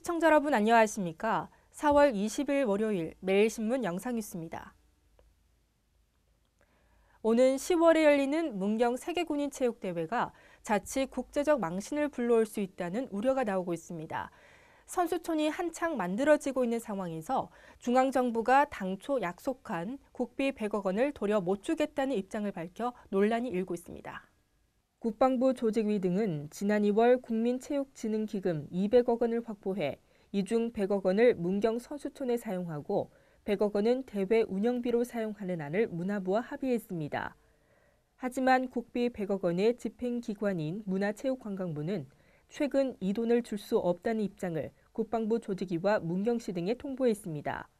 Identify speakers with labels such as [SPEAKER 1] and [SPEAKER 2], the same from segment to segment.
[SPEAKER 1] 시청자 여러분 안녕하십니까? 4월 20일 월요일 매일신문 영상뉴스입니다. 오는 10월에 열리는 문경 세계군인체육대회가 자칫 국제적 망신을 불러올 수 있다는 우려가 나오고 있습니다. 선수촌이 한창 만들어지고 있는 상황에서 중앙정부가 당초 약속한 국비 100억 원을 도려 못 주겠다는 입장을 밝혀 논란이 일고 있습니다. 국방부 조직위 등은 지난 2월 국민체육진흥기금 200억 원을 확보해 이 중 100억 원을 문경 선수촌에 사용하고 100억 원은 대회 운영비로 사용하는 안을 문화부와 합의했습니다. 하지만 국비 100억 원의 집행기관인 문화체육관광부는 최근 이 돈을 줄 수 없다는 입장을 국방부 조직위와 문경시 등에 통보했습니다.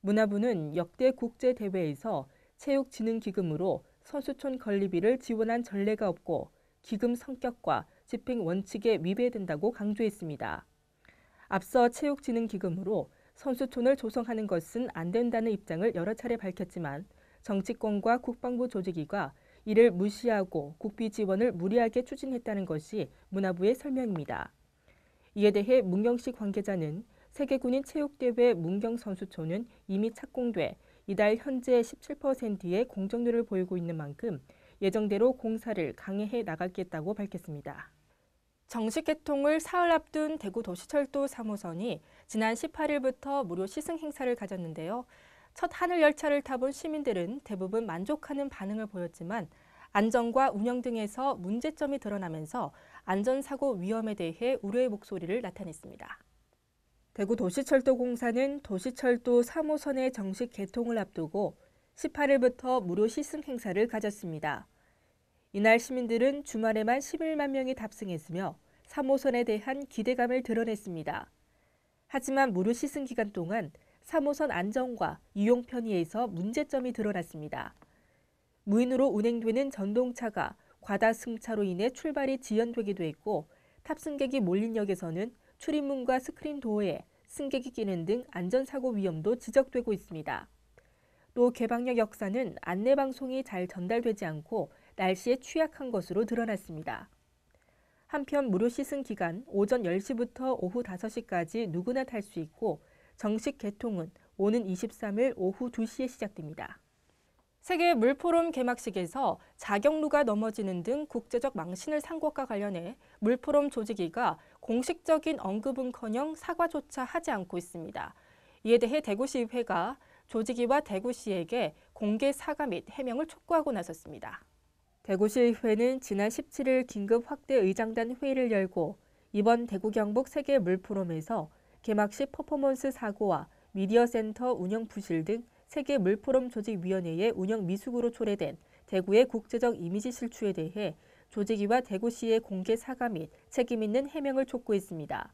[SPEAKER 1] 문화부는 역대 국제대회에서 체육진흥기금으로 선수촌 건립비를 지원한 전례가 없고 기금 성격과 집행 원칙에 위배된다고 강조했습니다. 앞서 체육진흥기금으로 선수촌을 조성하는 것은 안 된다는 입장을 여러 차례 밝혔지만 정치권과 국방부 조직위가 이를 무시하고 국비 지원을 무리하게 추진했다는 것이 문화부의 설명입니다. 이에 대해 문경식 관계자는 세계군인 체육대회 문경선수촌은 이미 착공돼 이달 현재 17%의 공정률을 보이고 있는 만큼 예정대로 공사를 강행해 나가겠다고 밝혔습니다. 정식 개통을 사흘 앞둔 대구 도시철도 3호선이 지난 18일부터 무료 시승 행사를 가졌는데요. 첫 하늘 열차를 타본 시민들은 대부분 만족하는 반응을 보였지만 안전과 운영 등에서 문제점이 드러나면서 안전사고 위험에 대해 우려의 목소리를 나타냈습니다. 대구 도시철도공사는 도시철도 3호선의 정식 개통을 앞두고 18일부터 무료 시승 행사를 가졌습니다. 이날 시민들은 주말에만 11만 명이 탑승했으며 3호선에 대한 기대감을 드러냈습니다. 하지만 무료 시승 기간 동안 3호선 안전과 이용 편의에서 문제점이 드러났습니다. 무인으로 운행되는 전동차가 과다 승차로 인해 출발이 지연되기도 했고 탑승객이 몰린 역에서는 출입문과 스크린 도어에 승객이 끼는 등 안전사고 위험도 지적되고 있습니다. 또 개방역 역사는 안내 방송이 잘 전달되지 않고 날씨에 취약한 것으로 드러났습니다. 한편 무료 시승 기간 오전 10시부터 오후 5시까지 누구나 탈 수 있고 정식 개통은 오는 23일 오후 2시에 시작됩니다. 세계 물포럼 개막식에서 자격루가 넘어지는 등 국제적 망신을 산 것과 관련해 물포럼 조직위가 공식적인 언급은커녕 사과조차 하지 않고 있습니다. 이에 대해 대구시의회가 조직위와 대구시에게 공개 사과 및 해명을 촉구하고 나섰습니다. 대구시의회는 지난 17일 긴급 확대 의장단 회의를 열고 이번 대구 경북 세계 물포럼에서 개막식 퍼포먼스 사고와 미디어 센터 운영 부실 등 세계 물포럼 조직위원회의 운영 미숙으로 초래된 대구의 국제적 이미지 실추에 대해 조직위와 대구시의 공개 사과 및 책임 있는 해명을 촉구했습니다.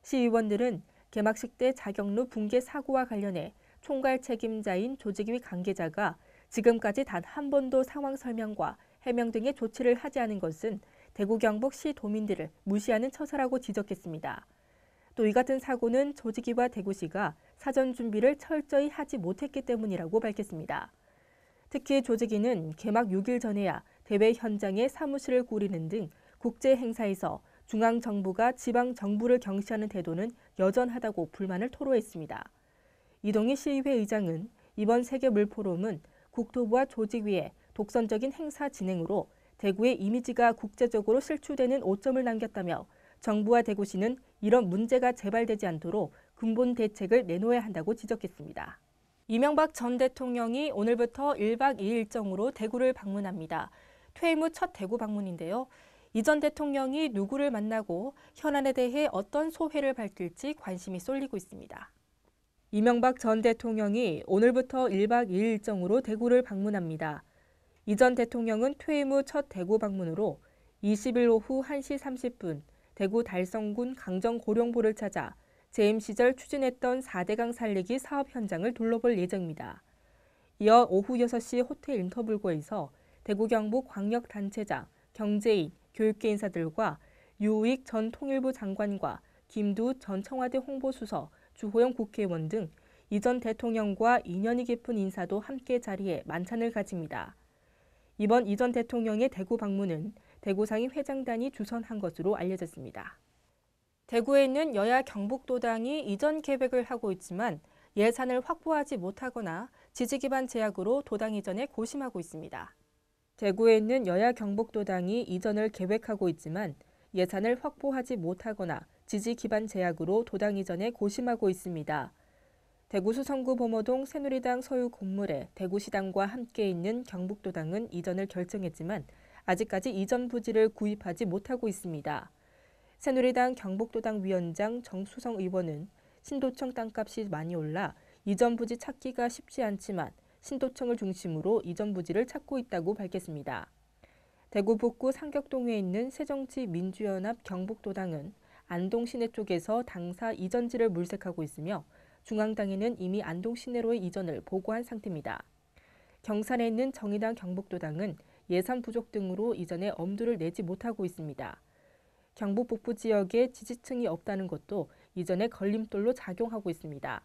[SPEAKER 1] 시의원들은 개막식 때 자경로 붕괴 사고와 관련해 총괄 책임자인 조직위 관계자가 지금까지 단 한 번도 상황 설명과 해명 등의 조치를 하지 않은 것은 대구 경북 시 도민들을 무시하는 처사라고 지적했습니다. 또이 같은 사고는 조직위와 대구시가 사전 준비를 철저히 하지 못했기 때문이라고 밝혔습니다. 특히 조직위는 개막 6일 전에야 대회 현장에 사무실을 꾸리는 등 국제 행사에서 중앙 정부가 지방 정부를 경시하는 태도는 여전하다고 불만을 토로했습니다. 이동희 시의회 의장은 이번 세계 물포럼은 국토부와 조직위의 독선적인 행사 진행으로 대구의 이미지가 국제적으로 실추되는 오점을 남겼다며 정부와 대구시는 이런 문제가 재발되지 않도록 근본 대책을 내놓아야 한다고 지적했습니다. 이명박 전 대통령이 오늘부터 1박 2일 일정으로 대구를 방문합니다. 퇴임 후 첫 대구 방문인데요. 이 전 대통령이 누구를 만나고 현안에 대해 어떤 소회를 밝힐지 관심이 쏠리고 있습니다. 이명박 전 대통령이 오늘부터 1박 2일 일정으로 대구를 방문합니다. 이 전 대통령은 퇴임 후 첫 대구 방문으로 20일 오후 1시 30분 대구 달성군 강정 고령보를 찾아 재임 시절 추진했던 4대강 살리기 사업 현장을 둘러볼 예정입니다. 이어 오후 6시 호텔 인터뷰고에서 대구 경북 광역단체장, 경제인, 교육계 인사들과 유익 전 통일부 장관과 김두 전 청와대 홍보수석, 주호영 국회의원 등 이전 대통령과 인연이 깊은 인사도 함께 자리해 만찬을 가집니다. 이번 이전 대통령의 대구 방문은 대구상위 회장단이 주선한 것으로 알려졌습니다. 대구에 있는 여야 경북도당이 이전 계획을 하고 있지만 예산을 확보하지 못하거나 지지 기반 제약으로 도당 이전에 고심하고 있습니다. 대구에 있는 여야 경북도당이 이전을 계획하고 있지만 예산을 확보하지 못하거나 지지 기반 제약으로 도당 이전에 고심하고 있습니다. 대구 수성구 보모동 새누리당 서유 공물에 대구시당과 함께 있는 경북도당은 이전을 결정했지만 아직까지 이전 부지를 구입하지 못하고 있습니다. 새누리당 경북도당 위원장 정수성 의원은 신도청 땅값이 많이 올라 이전 부지 찾기가 쉽지 않지만 신도청을 중심으로 이전 부지를 찾고 있다고 밝혔습니다. 대구 북구 상격동에 있는 새정치민주연합 경북도당은 안동 시내 쪽에서 당사 이전지를 물색하고 있으며 중앙당에는 이미 안동 시내로의 이전을 보고한 상태입니다. 경산에 있는 정의당 경북도당은 예산 부족 등으로 이전에 엄두를 내지 못하고 있습니다. 경북 북부 지역에 지지층이 없다는 것도 이전에 걸림돌로 작용하고 있습니다.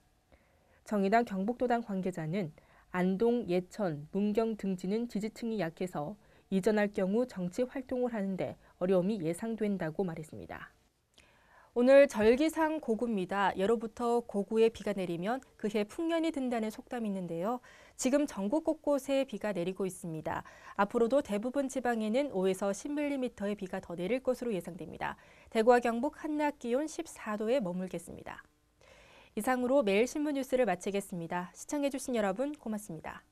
[SPEAKER 1] 정의당 경북도당 관계자는 안동, 예천, 문경 등지는 지지층이 약해서 이전할 경우 정치 활동을 하는데 어려움이 예상된다고 말했습니다. 오늘 절기상 고구입니다. 예로부터 고구에 비가 내리면 그해 풍년이 든다는 속담이 있는데요. 지금 전국 곳곳에 비가 내리고 있습니다. 앞으로도 대부분 지방에는 5에서 10mm의 비가 더 내릴 것으로 예상됩니다. 대구와 경북 한낮 기온 14도에 머물겠습니다. 이상으로 매일신문 뉴스를 마치겠습니다. 시청해주신 여러분 고맙습니다.